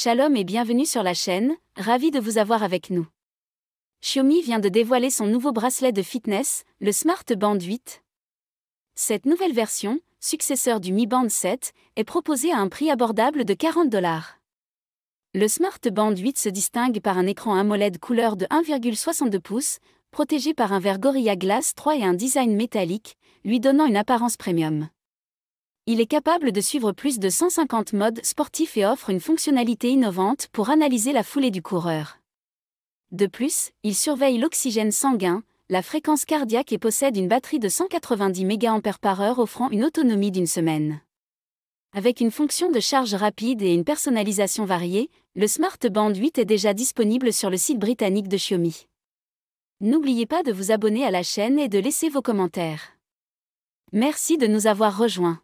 Shalom et bienvenue sur la chaîne, ravi de vous avoir avec nous. Xiaomi vient de dévoiler son nouveau bracelet de fitness, le Smart Band 8. Cette nouvelle version, successeur du Mi Band 7, est proposée à un prix abordable de 40 dollars. Le Smart Band 8 se distingue par un écran AMOLED couleur de 1,62 pouces, protégé par un verre Gorilla Glass 3 et un design métallique, lui donnant une apparence premium il est capable de suivre plus de 150 modes sportifs et offre une fonctionnalité innovante pour analyser la foulée du coureur. De plus, il surveille l'oxygène sanguin, la fréquence cardiaque et possède une batterie de 190 mAh offrant une autonomie d'une semaine. Avec une fonction de charge rapide et une personnalisation variée, le Smart Band 8 est déjà disponible sur le site britannique de Xiaomi. N'oubliez pas de vous abonner à la chaîne et de laisser vos commentaires. Merci de nous avoir rejoints.